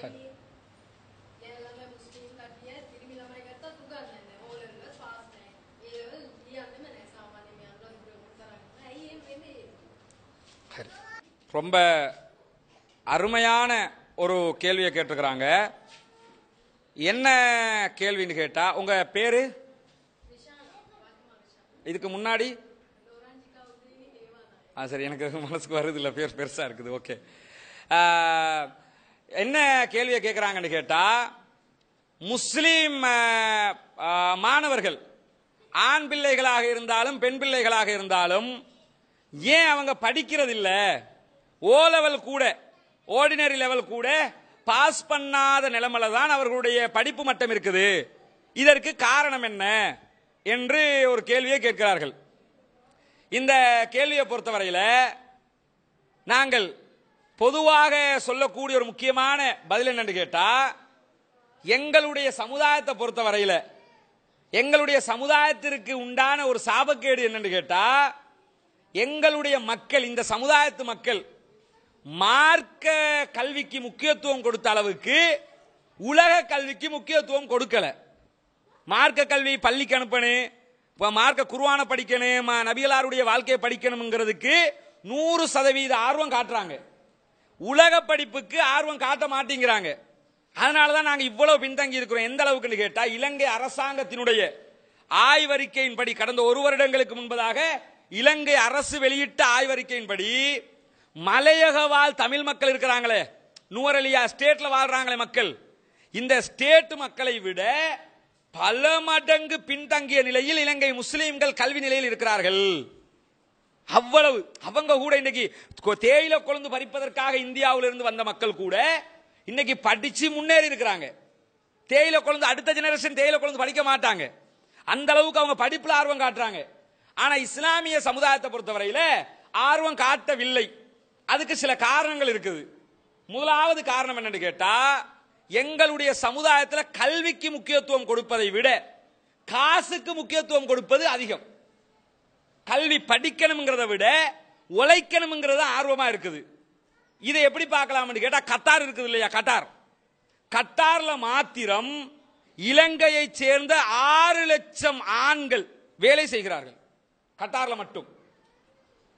hello oh, ரொம்ப அருமையான ஒரு கேள்வியை கேட்டுக்கிறாங்க என்ன கேள்வின்னு கேட்டா உங்க பேரு இதுக்கு முன்னாடி ஆ சரி எனக்கு மனசுக்கு வருது இல்லை பேர் பெருசாக இருக்குது ஓகே என்ன கேள்வியை கேட்குறாங்கன்னு கேட்டால் முஸ்லீம் மாணவர்கள் ஆண் பிள்ளைகளாக இருந்தாலும் பெண் பிள்ளைகளாக இருந்தாலும் ஏன் அவங்க படிக்கிறதில்ல ஓ லெவல் கூட ஓர்டினரி லெவல் கூட பாஸ் பண்ணாத நிலைமையில தான் அவர்களுடைய படிப்பு மட்டம் இருக்குது இதற்கு காரணம் என்ன என்று ஒரு கேள்வியை கேட்கிறார்கள் இந்த கேள்வியை பொறுத்தவரையில் நாங்கள் பொதுவாக சொல்லக்கூடிய ஒரு முக்கியமான பதில் என்னன்னு கேட்டா எங்களுடைய சமுதாயத்தை பொறுத்த வரையில எங்களுடைய சமுதாயத்திற்கு உண்டான ஒரு சாபக்கேடு என்னன்னு கேட்டா எங்களுடைய மக்கள் இந்த சமுதாயத்து மக்கள் மார்க்க கல்விக்கு முக்கியத்துவம் கொடுத்த அளவுக்கு உலக கல்விக்கு முக்கியத்துவம் கொடுக்கல மார்க்க கல்வி பள்ளிக்கு அனுப்பணும் இப்போ மார்க்க குருவான படிக்கணும் நபிகளாருடைய வாழ்க்கையை படிக்கணுங்கிறதுக்கு நூறு சதவீத ஆர்வம் காட்டுறாங்க உலக படிப்புக்கு ஆர்வம் காட்ட மாட்டேங்கிறாங்க அதனால தான் நாங்கள் இவ்வளவு பின்தங்கி இருக்கிறோம் எந்த அளவுக்குன்னு கேட்டால் இலங்கை அரசாங்கத்தினுடைய ஆய்வறிக்கையின்படி கடந்த ஒரு வருடங்களுக்கு முன்பதாக இலங்கை அரசு வெளியிட்ட ஆய்வறிக்கையின்படி மலையக வாழ் தமிழ் மக்கள் இருக்கிறாங்களே நூரலியா ஸ்டேட்ல வாழ்றாங்களே மக்கள் இந்த ஸ்டேட் மக்களை விட பல மடங்கு பின்தங்கிய நிலையில் இலங்கை முஸ்லீம்கள் கல்வி நிலையில் இருக்கிறார்கள் அவ்வளவு அவங்க கூட இன்னைக்கு தேயிலை குழந்தை பறிப்பதற்காக இந்தியாவிலிருந்து வந்த மக்கள் கூட இன்னைக்கு படிச்சு முன்னேறி இருக்கிறாங்க தேயிலை குழந்தை அடுத்த ஜெனரேஷன் தேயிலை குழந்தை படிக்க மாட்டாங்க அந்த அளவுக்கு அவங்க படிப்புல ஆர்வம் காட்டுறாங்க ஆனா இஸ்லாமிய சமுதாயத்தை பொறுத்தவரையில ஆர்வம் காட்டவில்லை அதுக்கு சில காரணங்கள் இருக்குது முதலாவது காரணம் என்னன்னு கேட்டா எங்களுடைய சமுதாயத்தில் கல்விக்கு முக்கியத்துவம் கொடுப்பதை விட காசுக்கு முக்கியத்துவம் கொடுப்பது அதிகம் கல்வி படிக்கணுங்கிறத விட உழைக்கணுங்கிறது ஆர்வமா இருக்குது இதை எப்படி பார்க்கலாம்னு கேட்டா கத்தார் இருக்குது இல்லையா கட்டார் கட்டார்ல மாத்திரம் இலங்கையை சேர்ந்த ஆறு லட்சம் ஆண்கள் வேலை செய்கிறார்கள் கட்டார்ல மட்டும்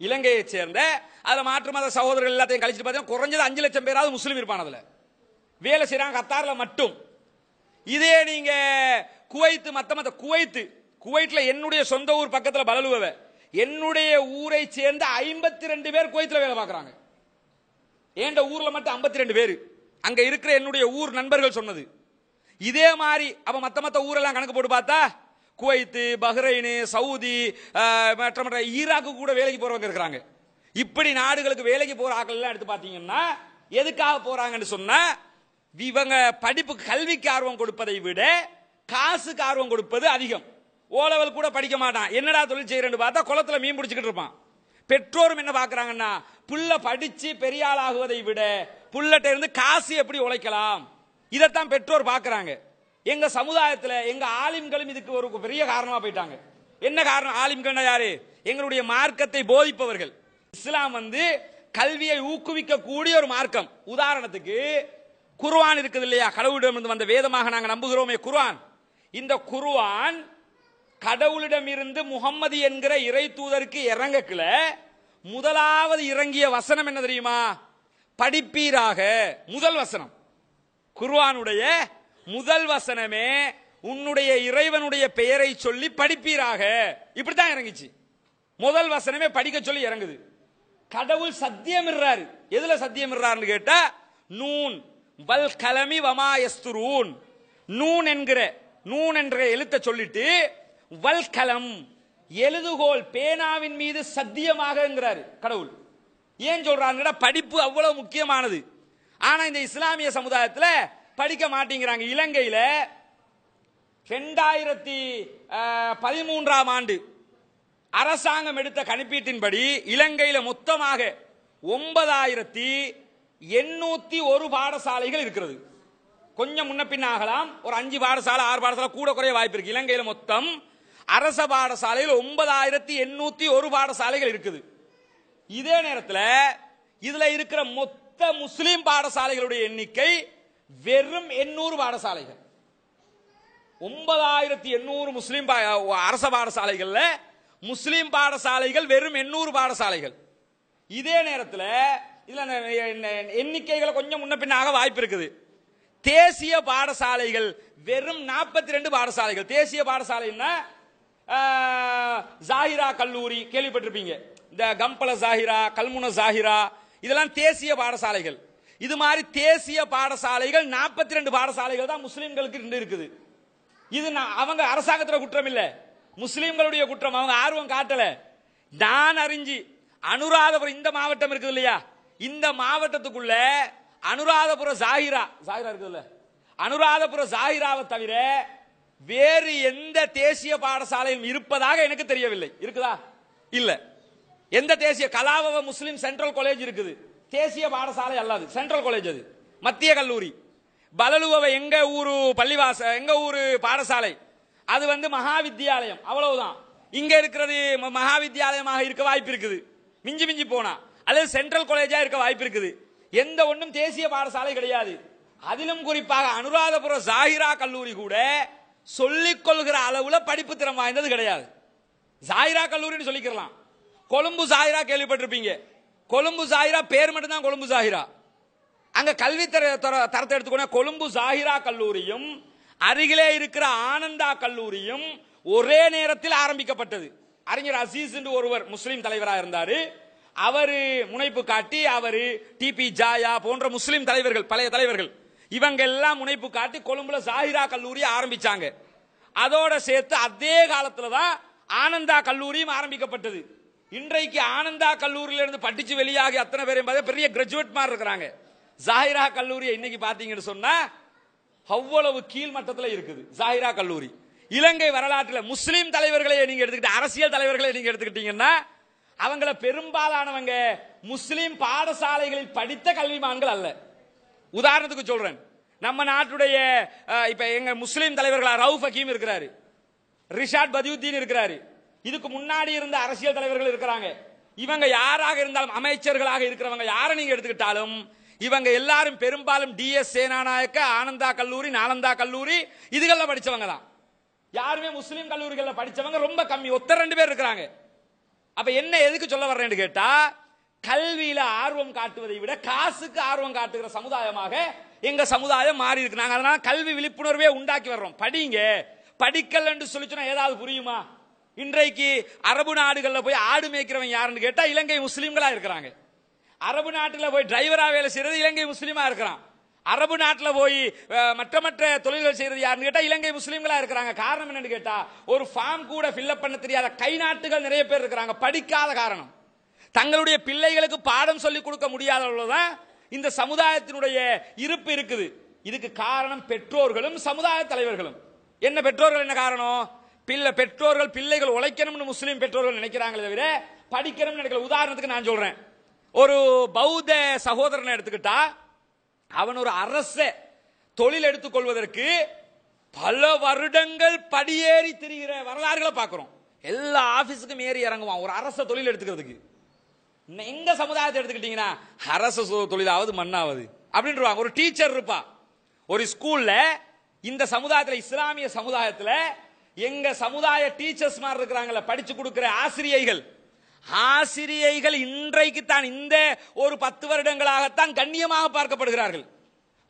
இலங்கையை சேர்ந்த அதில் மாற்று மத சகோதரர்கள் எல்லாத்தையும் கழிச்சு பார்த்தீங்கன்னா குறைஞ்சது அஞ்சு லட்சம் பேராது முஸ்லீம் இருப்பான் அதில் வேலை செய்கிறாங்க கத்தாரில் மட்டும் இதே நீங்கள் குவைத்து மற்ற மற்ற குவைத்து குவைத்தில் என்னுடைய சொந்த ஊர் பக்கத்தில் பலலுவவை என்னுடைய ஊரை சேர்ந்த ஐம்பத்தி ரெண்டு பேர் குவைத்தில் வேலை பார்க்குறாங்க ஏண்ட ஊரில் மட்டும் ஐம்பத்தி ரெண்டு பேர் அங்கே இருக்கிற என்னுடைய ஊர் நண்பர்கள் சொன்னது இதே மாதிரி அப்போ மற்ற மற்ற ஊரெல்லாம் கணக்கு போட்டு பார்த்தா குவைத்து பஹ்ரைனு சவுதி மற்ற மற்ற ஈராக்கு கூட வேலைக்கு போகிறவங்க இருக்கிறாங்க இப்படி நாடுகளுக்கு வேலைக்கு போகிற ஆக்கள்லாம் எடுத்து பார்த்தீங்கன்னா எதுக்காக போகிறாங்கன்னு சொன்னால் இவங்க படிப்பு கல்விக்கு ஆர்வம் கொடுப்பதை விட காசுக்கு ஆர்வம் கொடுப்பது அதிகம் ஓலவல் கூட படிக்க மாட்டான் என்னடா தொழில் செய்யறேன்னு பார்த்தா குளத்துல மீன் பிடிச்சிக்கிட்டு இருப்பான் பெற்றோரும் என்ன பாக்குறாங்கன்னா புள்ள படிச்சு பெரிய ஆளாகுவதை விட புள்ளட்ட இருந்து காசு எப்படி உழைக்கலாம் இதைத்தான் பெற்றோர் பாக்குறாங்க எங்க சமுதாயத்துல எங்க ஆலிம்களும் இதுக்கு ஒரு பெரிய காரணமா போயிட்டாங்க என்ன காரணம் ஆலிம்கள் யாரு எங்களுடைய மார்க்கத்தை போதிப்பவர்கள் இஸ்லாம் வந்து கல்வியை ஊக்குவிக்க கூடிய ஒரு மார்க்கம் உதாரணத்துக்கு குர்வான் இருக்குது இல்லையா கடவுளிடமிருந்து வந்த வேதமாக நாங்கள் நம்புகிறோமே குர்வான் இந்த குர்வான் கடவுளிடம் இருந்து முகம்மது என்கிற இறை தூதருக்கு இறங்கக்குல முதலாவது இறங்கிய வசனம் என்ன தெரியுமா படிப்பீராக முதல் வசனம் குர்வானுடைய முதல் வசனமே உன்னுடைய இறைவனுடைய பெயரை சொல்லி படிப்பீராக இப்படித்தான் இறங்கிச்சு முதல் வசனமே படிக்க சொல்லி இறங்குது கடவுள் சத்தியம் இடுறாரு எதுல சத்தியம் இடுறாருன்னு கேட்டா நூன் வல் கலமி வமாயஸ்துரூன் நூன் என்கிற நூன் என்ற எழுத்தை சொல்லிட்டு வல்கலம் எழுதுகோல் பேனாவின் மீது என்கிறார் கடவுள் ஏன் சொல்றாங்கன்னா படிப்பு அவ்வளவு முக்கியமானது ஆனா இந்த இஸ்லாமிய சமுதாயத்தில் படிக்க மாட்டேங்கிறாங்க இலங்கையில் ரெண்டாயிரத்தி பதிமூன்றாம் ஆண்டு அரசாங்கம் எடுத்த கணிப்பீட்டின்படி இலங்கையில் மொத்தமாக ஒன்பதாயிரத்தி எண்ணூத்தி ஒரு பாடசாலைகள் இருக்கிறது கொஞ்சம் முன்ன பின்னாகலாம் ஒரு அஞ்சு பாடசாலை ஆறு பாடசாலை கூட குறைய வாய்ப்பு இருக்கு இலங்கையில் மொத்தம் அரச பாடசாலையில் ஒன்பதாயிரத்தி எண்ணூத்தி ஒரு பாடசாலைகள் இருக்குது இதே நேரத்தில் இதுல இருக்கிற மொத்த முஸ்லீம் பாடசாலைகளுடைய எண்ணிக்கை வெறும் எண்ணூறு பாடசாலைகள் ஒன்பதாயிரத்தி எண்ணூறு முஸ்லீம் அரச பாடசாலைகள்ல முஸ்லீம் பாடசாலைகள் வெறும் எண்ணூறு பாடசாலைகள் இதே நேரத்தில் இதில் எண்ணிக்கைகளை கொஞ்சம் முன்ன பின்னாக வாய்ப்பு இருக்குது தேசிய பாடசாலைகள் வெறும் நாற்பத்தி ரெண்டு பாடசாலைகள் தேசிய பாடசாலைன்னா ஜாஹிரா கல்லூரி கேள்விப்பட்டிருப்பீங்க இந்த கம்பல ஜாகிரா கல்முன ஜாகிரா இதெல்லாம் தேசிய பாடசாலைகள் இது மாதிரி தேசிய பாடசாலைகள் நாற்பத்தி ரெண்டு பாடசாலைகள் தான் முஸ்லீம்களுக்கு நின்று இருக்குது இது அவங்க அரசாங்கத்தில் குற்றம் இல்லை முஸ்லீம்களுடைய குற்றம் அவங்க ஆர்வம் காட்டல நான் அறிஞ்சு அனுராதபுரம் இந்த மாவட்டம் இருக்குது இல்லையா இந்த மாவட்டத்துக்குள்ள அனுராதபுரம் ஜாகிரா ஜாகிரா இருக்குதுல்ல அனுராதபுரம் ஜாகிராவை தவிர வேறு எந்த தேசிய பாடசாலையும் இருப்பதாக எனக்கு தெரியவில்லை இருக்குதா இல்ல எந்த தேசிய கலாபவ முஸ்லிம் சென்ட்ரல் காலேஜ் இருக்குது தேசிய பாடசாலை அல்லாது சென்ட்ரல் காலேஜ் அது மத்திய கல்லூரி பலலுவ எங்க ஊரு பள்ளிவாச எங்க ஊரு பாடசாலை அது வந்து மகாவித்யாலயம் அவ்வளவுதான் இங்க இருக்கிறது மகாவித்யாலயமாக இருக்க வாய்ப்பு இருக்குது மிஞ்சி மிஞ்சி போனா அல்லது சென்ட்ரல் காலேஜா இருக்க வாய்ப்பு இருக்குது எந்த ஒன்றும் தேசிய பாடசாலை கிடையாது அதிலும் குறிப்பாக அனுராதபுர ஜாகிரா கல்லூரி கூட சொல்லிக் கொள்கிற அளவில் படிப்பு திறம் வாய்ந்தது கிடையாது சாயிரா கல்லூரின்னு சொல்லிக்கிறலாம் கொழும்பு சாயிரா கேள்விப்பட்டிருப்பீங்க கொழும்பு சாயிரா பேர் மட்டும்தான் கொழும்பு சாயிரா அங்க கல்வி தரத்தை எடுத்துக்கோனா கொழும்பு ஜாகிரா கல்லூரியும் அருகிலே இருக்கிற ஆனந்தா கல்லூரியும் ஒரே நேரத்தில் ஆரம்பிக்கப்பட்டது அறிஞர் அசீஸ் என்று ஒருவர் முஸ்லீம் தலைவராக இருந்தார் அவர் முனைப்பு காட்டி அவர் டிபி ஜாயா போன்ற முஸ்லீம் தலைவர்கள் பழைய தலைவர்கள் இவங்க எல்லாம் முனைப்பு காட்டி கொழும்புல சாஹிரா கல்லூரி ஆரம்பிச்சாங்க அதோட சேர்த்து அதே காலத்துல தான் ஆனந்தா கல்லூரியும் ஆரம்பிக்கப்பட்டது இன்றைக்கு ஆனந்தா இருந்து படிச்சு வெளியாகி அத்தனை பேரையும் பார்த்தா பெரிய கிராஜுவேட் மாதிரி இருக்கிறாங்க ஜாஹிரா கல்லூரியை இன்னைக்கு பாத்தீங்கன்னு சொன்னா அவ்வளவு கீழ்மட்டத்தில் இருக்குது ஜாஹிரா கல்லூரி இலங்கை வரலாற்றில் முஸ்லீம் தலைவர்களை நீங்க எடுத்துக்கிட்ட அரசியல் தலைவர்களை நீங்க எடுத்துக்கிட்டீங்கன்னா அவங்கள பெரும்பாலானவங்க முஸ்லீம் பாடசாலைகளில் படித்த கல்விமான்கள் அல்ல உதாரணத்துக்கு சொல்றேன் நம்ம நாட்டுடைய இப்ப எங்க முஸ்லீம் தலைவர்களா ரவுஃப் ஹக்கீம் இருக்கிறாரு ரிஷாட் பதியுத்தீன் இருக்கிறாரு இதுக்கு முன்னாடி இருந்த அரசியல் தலைவர்கள் இருக்கிறாங்க இவங்க யாராக இருந்தாலும் அமைச்சர்களாக இருக்கிறவங்க யாரை நீங்க எடுத்துக்கிட்டாலும் இவங்க எல்லாரும் பெரும்பாலும் டிஎஸ் சேனாநாயக்க ஆனந்தா கல்லூரி நாலந்தா கல்லூரி இதுகள்ல படிச்சவங்க தான் யாருமே முஸ்லீம் கல்லூரிகளில் படிச்சவங்க ரொம்ப கம்மி ஒத்த ரெண்டு பேர் இருக்கிறாங்க அப்ப என்ன எதுக்கு சொல்ல வர்றேன்னு கேட்டா கல்வியில ஆர்வம் காட்டுவதை விட காசுக்கு ஆர்வம் காட்டுகிற சமுதாயமாக எங்க சமுதாயம் மாறி இருக்கு நாங்க அதனால கல்வி விழிப்புணர்வே உண்டாக்கி வர்றோம் படிங்க படிக்கல் என்று சொல்லிச்சுன்னா ஏதாவது புரியுமா இன்றைக்கு அரபு நாடுகளில் போய் ஆடு மேய்க்கிறவன் யாருன்னு கேட்டா இலங்கை முஸ்லீம்களா இருக்கிறாங்க அரபு நாட்டில் போய் டிரைவரா வேலை செய்யறது இலங்கை முஸ்லீமா இருக்கிறான் அரபு நாட்டில் போய் மற்ற மற்ற தொழில்கள் செய்யறது யாருன்னு கேட்டா இலங்கை முஸ்லீம்களா இருக்கிறாங்க காரணம் என்னன்னு கேட்டா ஒரு ஃபார்ம் கூட ஃபில்லப் பண்ண தெரியாத கை நாட்டுகள் நிறைய பேர் இருக்கிறாங்க படிக்காத காரணம் தங்களுடைய பிள்ளைகளுக்கு பாடம் சொல்லிக் கொடுக்க முடியாதவர்கள் தான் இந்த சமுதாயத்தினுடைய இருப்பு இருக்குது இதுக்கு காரணம் பெற்றோர்களும் சமுதாய தலைவர்களும் என்ன பெற்றோர்கள் என்ன காரணம் பிள்ளை பெற்றோர்கள் பிள்ளைகள் உழைக்கணும்னு முஸ்லீம் பெற்றோர்கள் நினைக்கிறாங்களே தவிர படிக்கணும்னு நினைக்கல உதாரணத்துக்கு நான் சொல்றேன் ஒரு பௌத்த சகோதரனை எடுத்துக்கிட்டா அவன் ஒரு அரச தொழில் எடுத்துக்கொள்வதற்கு பல வருடங்கள் படியேறி திரிகிற வரலாறுகளை பார்க்குறோம் எல்லா ஆஃபீஸுக்கும் ஏறி இறங்குவான் ஒரு அரச தொழில் எடுத்துக்கிறதுக்கு எங்க சமுதாயத்தை எடுத்துக்கிட்டீங்கன்னா அரசு தொழிலாவது மண்ணாவது அப்படின்னு ஒரு டீச்சர் இருப்பா ஒரு ஸ்கூல்ல இந்த சமுதாயத்தில் இஸ்லாமிய சமுதாயத்தில் எங்க சமுதாய டீச்சர்ஸ் மாதிரி இருக்கிறாங்கள படிச்சு கொடுக்கிற ஆசிரியைகள் ஆசிரியைகள் இன்றைக்கு தான் இந்த ஒரு பத்து வருடங்களாகத்தான் கண்ணியமாக பார்க்கப்படுகிறார்கள்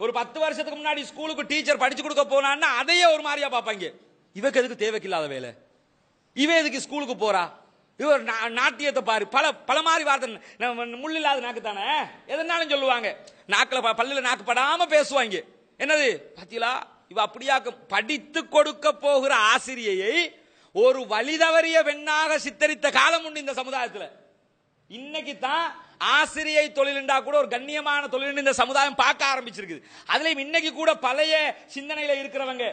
ஒரு பத்து வருஷத்துக்கு முன்னாடி ஸ்கூலுக்கு டீச்சர் படிச்சு கொடுக்க போனான்னா அதையே ஒரு மாதிரியா பார்ப்பாங்க இவக்கு எதுக்கு தேவைக்கில்லாத வேலை இவ எதுக்கு ஸ்கூலுக்கு போறா இது ஒரு நாட்டியத்தை பாரு பல பல மாதிரி வார்த்தை முள்ளில்லாத இல்லாத நாக்கு தானே எதனாலும் சொல்லுவாங்க நாக்கில் பல்லில் நாக்கு படாமல் பேசுவாங்க என்னது பார்த்தீங்களா இவ அப்படியாக்கும் படித்து கொடுக்க போகிற ஆசிரியையை ஒரு வழிதவறிய வெண்ணாக சித்தரித்த காலம் உண்டு இந்த சமுதாயத்தில் இன்னைக்கு தான் ஆசிரியை தொழிலுண்டா கூட ஒரு கண்ணியமான தொழில் இந்த சமுதாயம் பார்க்க ஆரம்பிச்சிருக்குது அதுலயும் இன்னைக்கு கூட பழைய சிந்தனையில இருக்கிறவங்க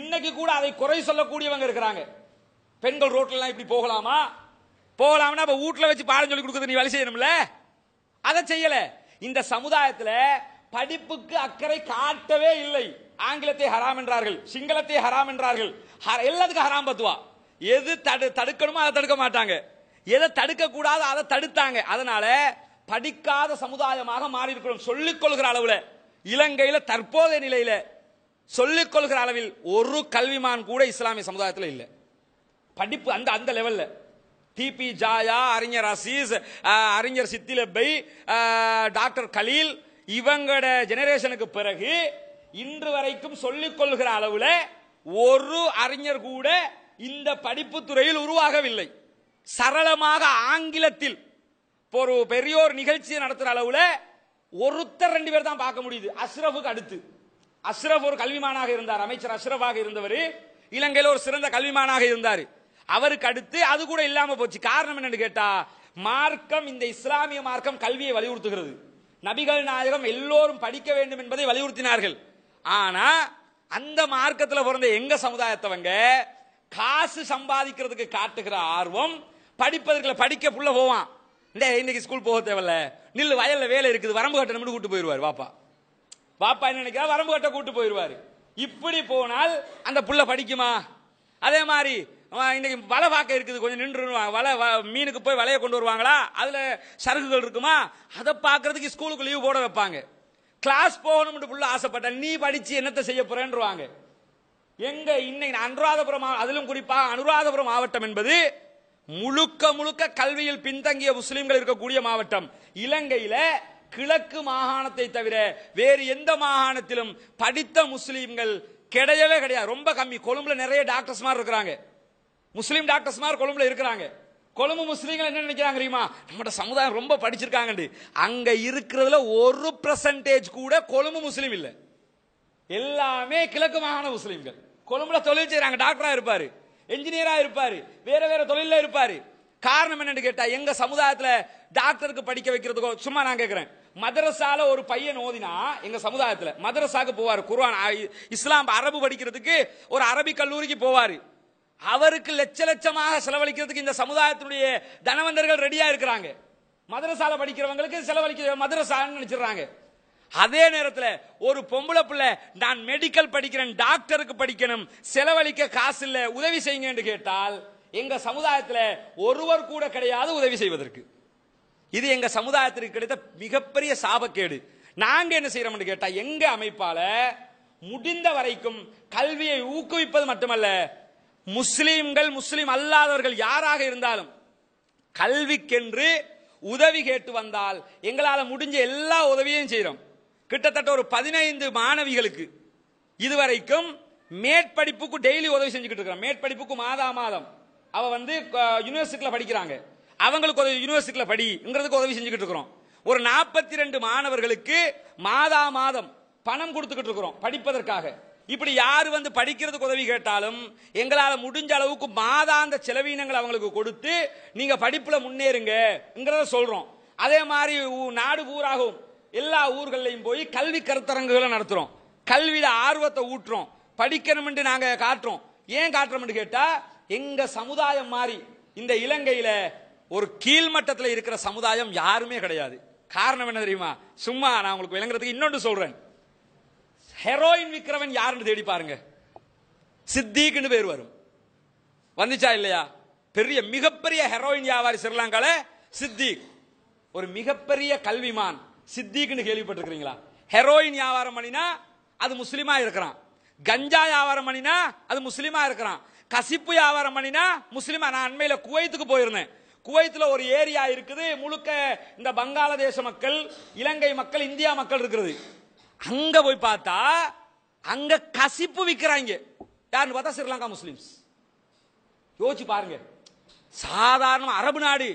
இன்னைக்கு கூட அதை குறை சொல்லக்கூடியவங்க இருக்கிறாங்க பெண்கள் ரோட்லாம் இப்படி போகலாமா போகலாம்னா அப்போ வீட்டில் வச்சு பாடம் சொல்லி கொடுக்குறது நீ வேலை செய்யணும்ல அதை செய்யலை இந்த சமுதாயத்தில் படிப்புக்கு அக்கறை காட்டவே இல்லை ஆங்கிலத்தை ஹராம் என்றார்கள் சிங்களத்தை ஹராம் என்றார்கள் எல்லாத்துக்கும் ஹராம் பத்துவா எது தடு தடுக்கணுமோ அதை தடுக்க மாட்டாங்க எதை தடுக்க கூடாது அதை தடுத்தாங்க அதனால படிக்காத சமுதாயமாக மாறி இருக்கிறோம் சொல்லிக் கொள்கிற அளவில் இலங்கையில் தற்போதைய நிலையில் சொல்லிக் கொள்கிற அளவில் ஒரு கல்விமான் கூட இஸ்லாமிய சமுதாயத்தில் இல்லை படிப்பு அந்த அந்த லெவலில் டிபி ஜாயா அறிஞர் அசீஸ் அறிஞர் சித்திலப்பை டாக்டர் கலீல் இவங்களோட ஜெனரேஷனுக்கு பிறகு இன்று வரைக்கும் சொல்லிக் கொள்கிற அளவில் ஒரு அறிஞர் கூட இந்த படிப்பு துறையில் உருவாகவில்லை சரளமாக ஆங்கிலத்தில் ஒரு பெரியோர் நிகழ்ச்சி நடத்துற அளவுல ஒருத்தர் ரெண்டு பேர் தான் பார்க்க முடியுது அஸ்ரஃபுக்கு அடுத்து அஸ்ரஃப் ஒரு கல்விமானாக இருந்தார் அமைச்சர் அஸ்ரஃபாக இருந்தவர் இலங்கையில் ஒரு சிறந்த கல்விமானாக இருந்தார் அவருக்கு அடுத்து அது கூட இல்லாம போச்சு காரணம் என்னன்னு கேட்டா மார்க்கம் இந்த இஸ்லாமிய மார்க்கம் கல்வியை வலியுறுத்துகிறது நபிகள் நாயகம் எல்லோரும் படிக்க வேண்டும் என்பதை வலியுறுத்தினார்கள் ஆனா அந்த மார்க்கத்தில் பிறந்த எங்க சமுதாயத்தவங்க காசு சம்பாதிக்கிறதுக்கு காட்டுகிற ஆர்வம் படிப்பதற்குள்ள படிக்க புள்ள போவான் இந்த இன்னைக்கு ஸ்கூல் போக தேவையில்ல நில்லு வயல்ல வேலை இருக்குது வரம்பு நம்ம கூட்டு போயிடுவார் வாப்பா வாப்பா என்ன நினைக்கிறா வரம்பு கட்ட கூட்டு போயிடுவார் இப்படி போனால் அந்த புள்ள படிக்குமா அதே மாதிரி இன்னைக்கு வலை வாக்க இருக்குது கொஞ்சம் நின்று வலை மீனுக்கு போய் வலையை கொண்டு வருவாங்களா அதில் சரகுகள் இருக்குமா அதை பார்க்கறதுக்கு ஸ்கூலுக்கு லீவ் போட வைப்பாங்க கிளாஸ் போகணும்னு புள்ள ஆசைப்பட்ட நீ படித்து என்னத்தை செய்ய போறேன்றாங்க எங்க இன்னைக்கு அனுராதபுரம் அதிலும் குறிப்பாக அனுராதபுரம் மாவட்டம் என்பது முழுக்க முழுக்க கல்வியில் பின்தங்கிய முஸ்லிம்கள் இருக்கக்கூடிய மாவட்டம் இலங்கையில கிழக்கு மாகாணத்தை தவிர வேறு எந்த மாகாணத்திலும் படித்த முஸ்லீம்கள் கிடையவே கிடையாது ரொம்ப கம்மி கொழும்புல நிறைய டாக்டர்ஸ் மாதிரி இருக்கிறாங்க முஸ்லீம் டாக்டர்ஸ்மார் கொழும்புல இருக்கிறாங்க கொழும்பு முஸ்லீம்கள் என்ன நினைக்கிறாங்க தெரியுமா நம்ம சமுதாயம் ரொம்ப படிச்சிருக்காங்க அங்க இருக்கிறதுல ஒரு பெர்சன்டேஜ் கூட கொழும்பு முஸ்லீம் இல்லை எல்லாமே கிழக்கு மாகாண முஸ்லீம்கள் கொழும்புல தொழில் செய்யறாங்க டாக்டரா இருப்பாரு என்ஜினியரா இருப்பாரு வேற வேற தொழில இருப்பாரு காரணம் என்னன்னு கேட்டா எங்க சமுதாயத்துல டாக்டருக்கு படிக்க வைக்கிறதுக்கோ சும்மா நான் கேட்கிறேன் மதரசால ஒரு பையன் ஓதினா எங்க சமுதாயத்துல மதரசாக்கு போவார் குர்ஆன் இஸ்லாம் அரபு படிக்கிறதுக்கு ஒரு அரபிக் கல்லூரிக்கு போவாரு அவருக்கு லட்ச லட்சமாக செலவழிக்கிறதுக்கு இந்த சமுதாயத்தினுடைய தனவந்தர்கள் ரெடியா இருக்கிறாங்க மதரசால படிக்கிறவங்களுக்கு செலவழிக்க மதரசான்னு நினைச்சிடுறாங்க அதே நேரத்தில் ஒரு பொம்பளை பிள்ளை நான் மெடிக்கல் படிக்கிறேன் டாக்டருக்கு படிக்கணும் செலவழிக்க காசு இல்லை உதவி செய்யுங்க என்று கேட்டால் எங்க சமுதாயத்தில் ஒருவர் கூட கிடையாது உதவி செய்வதற்கு இது எங்க சமுதாயத்திற்கு கிடைத்த மிகப்பெரிய சாபக்கேடு நாங்க என்ன செய்யறோம்னு கேட்டா எங்க அமைப்பால முடிந்த வரைக்கும் கல்வியை ஊக்குவிப்பது மட்டுமல்ல முஸ்லீம்கள் முஸ்லீம் அல்லாதவர்கள் யாராக இருந்தாலும் கல்விக்கென்று உதவி கேட்டு வந்தால் எங்களால் முடிஞ்ச எல்லா உதவியும் செய்கிறோம் கிட்டத்தட்ட ஒரு பதினைந்து மாணவிகளுக்கு இதுவரைக்கும் மேற்படிப்புக்கு டெய்லி உதவி செஞ்சுக்கிட்டு இருக்கிறோம் மேற்படிப்புக்கு மாதா மாதம் அவ வந்து யூனிவர்சிட்டியில் படிக்கிறாங்க அவங்களுக்கு உதவி யூனிவர்சிட்டியில் படிங்கிறதுக்கு உதவி செஞ்சுக்கிட்டு இருக்கிறோம் ஒரு நாற்பத்தி ரெண்டு மாணவர்களுக்கு மாதா மாதம் பணம் கொடுத்துக்கிட்டு இருக்கிறோம் படிப்பதற்காக இப்படி யார் வந்து படிக்கிறதுக்கு உதவி கேட்டாலும் எங்களால் முடிஞ்ச அளவுக்கு மாதாந்த செலவீனங்கள் அவங்களுக்கு கொடுத்து நீங்க படிப்புல முன்னேறுங்கிறத சொல்றோம் அதே மாதிரி நாடு பூராகும் எல்லா ஊர்களையும் போய் கல்வி கருத்தரங்குகளை நடத்துறோம் கல்வியில ஆர்வத்தை ஊற்றுறோம் படிக்கணும்ட்டு நாங்க காட்டுறோம் ஏன் காட்டுறோம் கேட்டா எங்க சமுதாயம் மாதிரி இந்த இலங்கையில ஒரு கீழ்மட்டத்தில் இருக்கிற சமுதாயம் யாருமே கிடையாது காரணம் என்ன தெரியுமா சும்மா நான் உங்களுக்கு விளங்குறதுக்கு இன்னொன்று சொல்றேன் ஹெரோயின் விக்கிரவன் யாருன்னு தேடி பாருங்க சித்திக்குன்னு பேர் வரும் வந்துச்சா இல்லையா பெரிய மிகப்பெரிய ஹெரோயின் வியாபாரி சிறலாங்கால சித்திக் ஒரு மிகப்பெரிய கல்விமான் சித்திக்குன்னு கேள்விப்பட்டிருக்கிறீங்களா ஹெரோயின் வியாபாரம் பண்ணினா அது முஸ்லீமா இருக்கிறான் கஞ்சா வியாபாரம் பண்ணினா அது முஸ்லீமா இருக்கிறான் கசிப்பு வியாபாரம் பண்ணினா முஸ்லீமா நான் அண்மையில குவைத்துக்கு போயிருந்தேன் குவைத்தில் ஒரு ஏரியா இருக்குது முழுக்க இந்த பங்காளதேச மக்கள் இலங்கை மக்கள் இந்தியா மக்கள் இருக்கிறது அங்க போய் பார்த்தா அங்க கசிப்பு விற்கிறாங்க யாருன்னு பார்த்தா ஸ்ரீலங்கா முஸ்லிம்ஸ் யோசிச்சு பாருங்க சாதாரண அரபு நாடு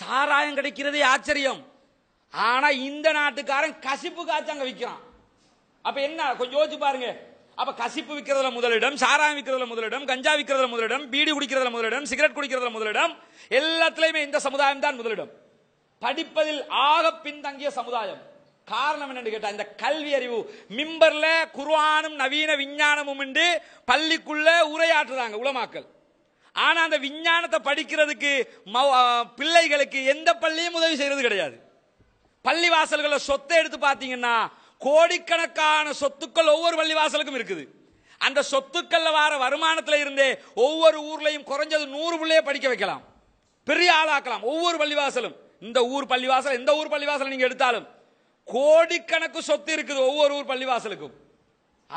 சாராயம் கிடைக்கிறதே ஆச்சரியம் ஆனா இந்த நாட்டுக்காரன் கசிப்பு காய்ச்சி அங்க விற்கிறான் அப்ப என்ன கொஞ்சம் யோசிச்சு பாருங்க அப்ப கசிப்பு விற்கிறதுல முதலிடம் சாராயம் விற்கிறதுல முதலிடம் கஞ்சா விற்கிறதுல முதலிடம் பீடி குடிக்கிறதுல முதலிடம் சிகரெட் குடிக்கிறதுல முதலிடம் எல்லாத்துலயுமே இந்த சமுதாயம் தான் முதலிடம் படிப்பதில் ஆக பின்தங்கிய சமுதாயம் காரணம் என்னன்னு கேட்டா இந்த கல்வி அறிவு மிம்பர்ல குர்வானும் நவீன விஞ்ஞானமும் இன்று பள்ளிக்குள்ள உரையாற்றுறாங்க உலமாக்கல் ஆனா அந்த விஞ்ஞானத்தை படிக்கிறதுக்கு பிள்ளைகளுக்கு எந்த பள்ளியும் உதவி செய்யறது கிடையாது பள்ளி வாசல்களில் சொத்தை எடுத்து பார்த்தீங்கன்னா கோடிக்கணக்கான சொத்துக்கள் ஒவ்வொரு பள்ளி வாசலுக்கும் இருக்குது அந்த சொத்துக்கள்ல வார வருமானத்தில் இருந்தே ஒவ்வொரு ஊர்லையும் குறைஞ்சது நூறு பிள்ளைய படிக்க வைக்கலாம் பெரிய ஆளாக்கலாம் ஒவ்வொரு பள்ளிவாசலும் இந்த ஊர் பள்ளிவாசல் எந்த ஊர் பள்ளிவாசல் நீங்க எடுத்தாலும் கோடிக்கணக்கு சொத்து இருக்குது ஒவ்வொரு ஊர் பள்ளிவாசலுக்கும்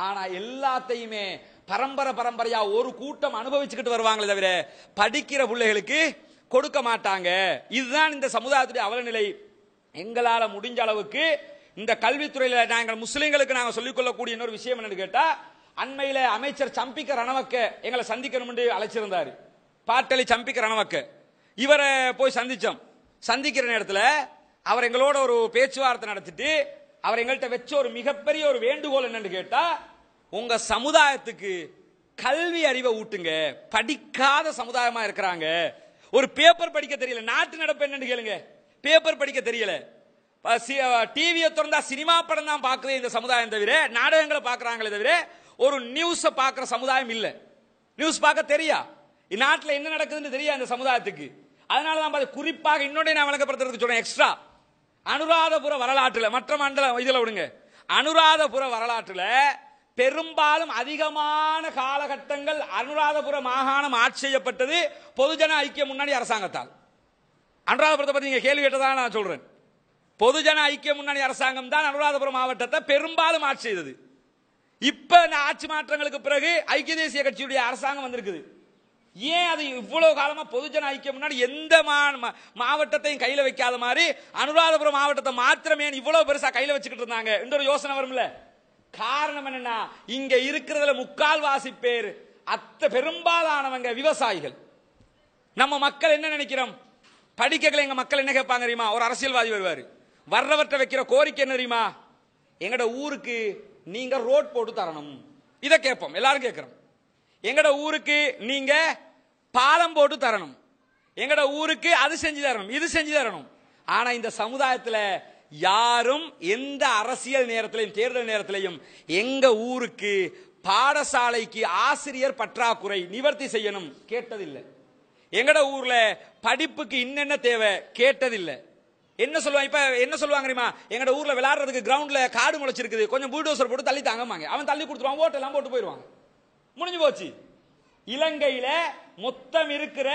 ஆனா எல்லாத்தையுமே பரம்பரை பரம்பரையா ஒரு கூட்டம் அனுபவிச்சுக்கிட்டு வருவாங்களே தவிர படிக்கிற பிள்ளைகளுக்கு கொடுக்க மாட்டாங்க இதுதான் இந்த சமுதாயத்துடைய அவலநிலை எங்களால முடிஞ்ச அளவுக்கு இந்த கல்வித்துறையில நாங்கள் முஸ்லீம்களுக்கு நாங்கள் சொல்லிக்கொள்ளக்கூடிய இன்னொரு விஷயம் என்னன்னு கேட்டா அண்மையில அமைச்சர் சம்பிக்க ரணவக்க எங்களை சந்திக்கணும் என்று அழைச்சிருந்தாரு பாட்டலி சம்பிக்க ரணவக்க இவரை போய் சந்திச்சோம் சந்திக்கிற நேரத்தில் அவர் எங்களோட ஒரு பேச்சுவார்த்தை நடத்திட்டு அவர் எங்கள்கிட்ட வச்ச ஒரு மிகப்பெரிய ஒரு வேண்டுகோள் என்னன்னு கேட்டா உங்க சமுதாயத்துக்கு கல்வி அறிவை ஊட்டுங்க படிக்காத சமுதாயமா இருக்கிறாங்க ஒரு பேப்பர் படிக்க தெரியல நாட்டு நடப்பு என்னன்னு கேளுங்க பேப்பர் படிக்க தெரியல டிவியை திறந்தா சினிமா படம் தான் பார்க்குது இந்த சமுதாயம் தவிர நாடகங்களை பார்க்குறாங்களே தவிர ஒரு நியூஸை பார்க்குற சமுதாயம் இல்லை நியூஸ் பார்க்க தெரியா நாட்டில் என்ன நடக்குதுன்னு தெரியா இந்த சமுதாயத்துக்கு அதனால தான் குறிப்பாக இன்னொன்று நான் விளக்கப்படுத்துறதுக்கு சொல்றேன் எக்ஸ்ட்ரா அனுராதபுர வரலாற்றில் மற்ற மண்டல இதில் விடுங்க அனுராதபுர வரலாற்றில் பெரும்பாலும் அதிகமான காலகட்டங்கள் அனுராதபுர மாகாணம் ஆட்சி செய்யப்பட்டது பொதுஜன ஐக்கிய முன்னணி அரசாங்கத்தால் அனுராதபுரத்தை பற்றி நீங்கள் கேள்வி கேட்டதான் நான் சொல்கிறேன் பொதுஜன ஐக்கிய முன்னணி அரசாங்கம் தான் அனுராதபுரம் மாவட்டத்தை பெரும்பாலும் ஆட்சி செய்தது இப்ப இந்த ஆட்சி மாற்றங்களுக்கு பிறகு ஐக்கிய தேசிய கட்சியுடைய அரசாங்கம் வந்திருக்குது ஏன் அது இவ்வளவு காலமா பொதுஜன ஐக்கிய முன்னாடி எந்த மாவட்டத்தையும் கையில வைக்காத மாதிரி அனுராதபுரம் மாவட்டத்தை மாத்திரமே இவ்வளவு பெருசா கையில வச்சுக்கிட்டு இருந்தாங்க இன்னொரு யோசனை வரும்ல காரணம் என்னன்னா இங்க இருக்கிறதுல முக்கால்வாசி பேர் அத்த பெரும்பாலானவங்க விவசாயிகள் நம்ம மக்கள் என்ன நினைக்கிறோம் படிக்கல எங்க மக்கள் என்ன கேட்பாங்க தெரியுமா ஒரு அரசியல்வாதி வருவார் வர்றவற்றை வைக்கிற கோரிக்கை என்ன தெரியுமா எங்கட ஊருக்கு நீங்க ரோட் போட்டு தரணும் இதை கேட்போம் எல்லாரும் கேட்கிறோம் எங்கட ஊருக்கு நீங்க பாலம் போட்டு தரணும் எங்கட ஊருக்கு அது செஞ்சு தரணும் இது செஞ்சு தரணும் ஆனா இந்த சமுதாயத்துல யாரும் எந்த அரசியல் நேரத்திலையும் தேர்தல் நேரத்திலையும் எங்க ஊருக்கு பாடசாலைக்கு ஆசிரியர் பற்றாக்குறை நிவர்த்தி செய்யணும் கேட்டதில்லை எங்கட ஊர்ல படிப்புக்கு இன்னென்ன தேவை கேட்டதில்லை என்ன சொல்லுவாங்க இப்ப என்ன சொல்லுவாங்க தெரியுமா எங்கட ஊர்ல விளையாடுறதுக்கு கிரவுண்ட்ல காடு முளைச்சிருக்குது கொஞ்சம் புல்டோசர் போட்டு தள்ளி தாங்க அவன் தள்ளி கொடுத்துருவான் ஓட்டெல்லாம் போட்டு போயிடுவான் முடிஞ்சு போச்சு இலங்கையில மொத்தம் இருக்கிற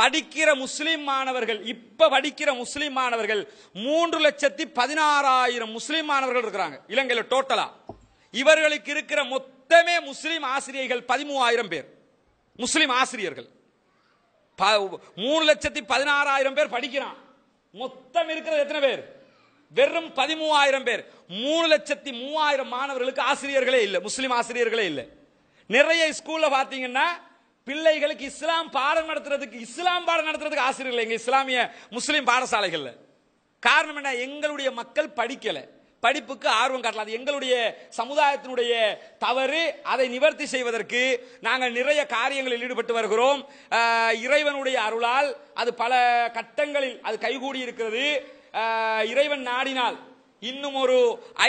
படிக்கிற முஸ்லிம் மாணவர்கள் இப்ப படிக்கிற முஸ்லிம் மாணவர்கள் மூன்று லட்சத்தி பதினாறாயிரம் முஸ்லிம் மாணவர்கள் இருக்கிறாங்க இலங்கையில டோட்டலா இவர்களுக்கு இருக்கிற மொத்தமே முஸ்லிம் ஆசிரியர்கள் பதிமூவாயிரம் பேர் முஸ்லிம் ஆசிரியர்கள் மூணு லட்சத்தி பதினாறாயிரம் பேர் படிக்கிறான் மொத்தம் இருக்கிறது எத்தனை பேர் வெறும் பதிமூவாயிரம் பேர் மூணு லட்சத்தி மூவாயிரம் மாணவர்களுக்கு ஆசிரியர்களே இல்லை முஸ்லிம் ஆசிரியர்களே இல்லை நிறைய ஸ்கூல்ல பாத்தீங்கன்னா பிள்ளைகளுக்கு இஸ்லாம் பாடம் நடத்துறதுக்கு இஸ்லாம் பாடம் நடத்துறதுக்கு ஆசிரியர் இல்லை எங்க இஸ்லாமிய முஸ்லீம் பாடசாலைகள்ல காரணம் என்ன எங்களுடைய மக்கள் படிக்கல படிப்புக்கு ஆர்வம் காட்டலாம் அது எங்களுடைய சமுதாயத்தினுடைய தவறு அதை நிவர்த்தி செய்வதற்கு நாங்கள் நிறைய காரியங்களில் ஈடுபட்டு வருகிறோம் இறைவனுடைய அருளால் அது பல கட்டங்களில் அது கைகூடி இருக்கிறது இறைவன் நாடினால் இன்னும் ஒரு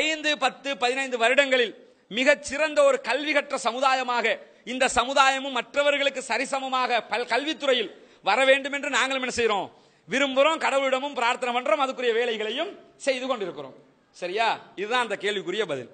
ஐந்து பத்து பதினைந்து வருடங்களில் மிகச் சிறந்த ஒரு கல்வி கற்ற சமுதாயமாக இந்த சமுதாயமும் மற்றவர்களுக்கு சரிசமமாக பல் கல்வித்துறையில் வர வேண்டும் என்று நாங்களும் என்ன செய்கிறோம் விரும்புகிறோம் கடவுளிடமும் பிரார்த்தனை பண்றோம் அதுக்குரிய வேலைகளையும் செய்து கொண்டிருக்கிறோம் சரியா இதுதான் அந்த கேள்விக்குரிய பதில்